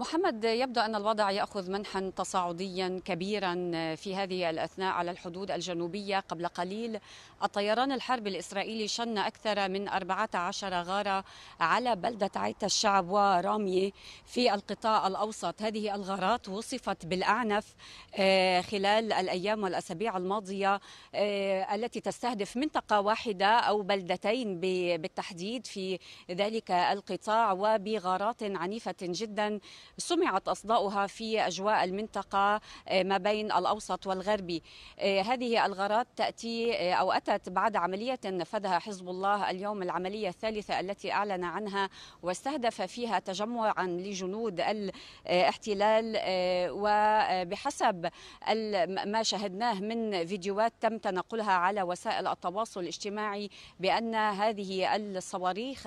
محمد يبدو أن الوضع يأخذ منحا تصاعديا كبيرا في هذه الأثناء على الحدود الجنوبية قبل قليل الطيران الحرب الإسرائيلي شن أكثر من 14 غارة على بلدة عيت الشعب ورامية في القطاع الأوسط هذه الغارات وصفت بالأعنف آه، خلال الأيام والأسابيع الماضية آه، التي تستهدف منطقة واحدة أو بلدتين بالتحديد في ذلك القطاع وبغارات عنيفة جدا سمعت أصداؤها في أجواء المنطقة آه، ما بين الأوسط والغربي آه، هذه الغارات تأتي آه، أو أتت بعد عملية نفذها حزب الله اليوم العملية الثالثة التي أعلن عنها واستهدف فيها تجمعا لجنود الاحتلال وبحسب ما شاهدناه من فيديوهات تم تنقلها على وسائل التواصل الاجتماعي بأن هذه الصواريخ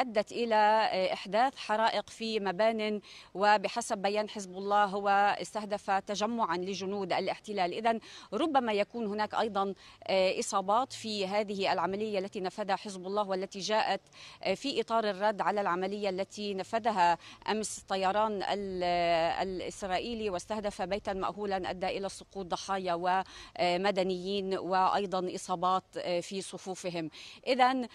أدت إلى إحداث حرائق في مباني معين وبحسب بيان حزب الله هو استهدف تجمعا لجنود الاحتلال إذا ربما يكون هناك أيضا آه، إصابات في هذه العملية التي نفذها حزب الله والتي جاءت آه، في إطار الرد على العملية التي نفذها أمس طيران آه، الإسرائيلي واستهدف بيتا مأهولا أدى إلى سقوط ضحايا ومدنيين وأيضا إصابات في صفوفهم إذا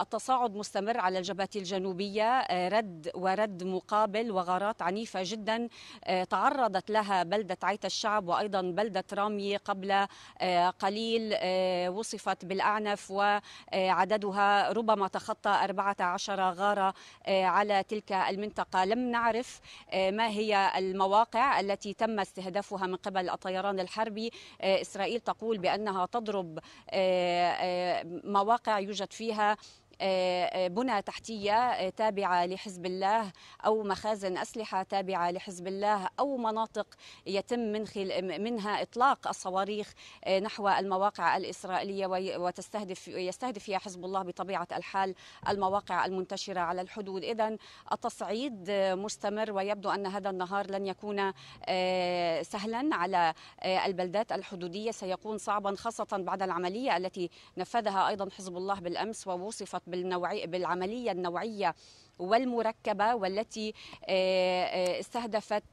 التصاعد مستمر على الجبهة الجنوبية رد ورد مقابل وغارات عنيفة جدا آه، تعرضت لها بلدة عيت الشعب وأيضا بلدة رامية قبل آه، قليل آه، وصفت بالأعنف وعددها ربما تخطى 14 غارة على تلك المنطقة لم نعرف ما هي المواقع التي تم استهدافها من قبل الطيران الحربي إسرائيل تقول بأنها تضرب مواقع يوجد فيها آه، آه، بنى تحتيه آه، تابعه لحزب الله او مخازن اسلحه تابعه لحزب الله او مناطق يتم من خل... منها اطلاق الصواريخ نحو المواقع الاسرائيليه وتستهدف يستهدف فيها حزب الله بطبيعه الحال المواقع المنتشره على الحدود اذا التصعيد مستمر ويبدو ان هذا النهار لن يكون سهلا على البلدات الحدوديه سيكون صعبا خاصه بعد العمليه التي نفذها ايضا حزب الله بالامس ووصفت بالنوعي بالعملية النوعية والمركبة والتي آه، آه، استهدفت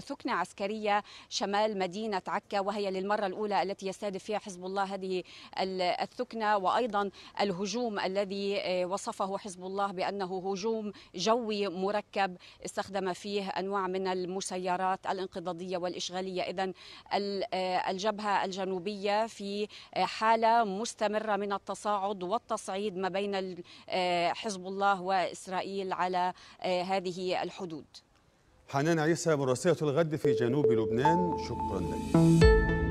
ثكنة آه، عسكرية شمال مدينة عكا وهي للمرة الأولى التي يستهدف فيها حزب الله هذه الثكنة وأيضا الهجوم الذي وصفه حزب الله بأنه هجوم جوي مركب استخدم فيه أنواع من المسيرات الانقضاضية والإشغالية إذا الجبهة الجنوبية في حالة مستمرة من التصاعد والتصعيد التصعيد ما بين آه، حزب الله وإسرائيل على آه، هذه الحدود حنان عيسى مراسلة الغد في جنوب لبنان شكرا لك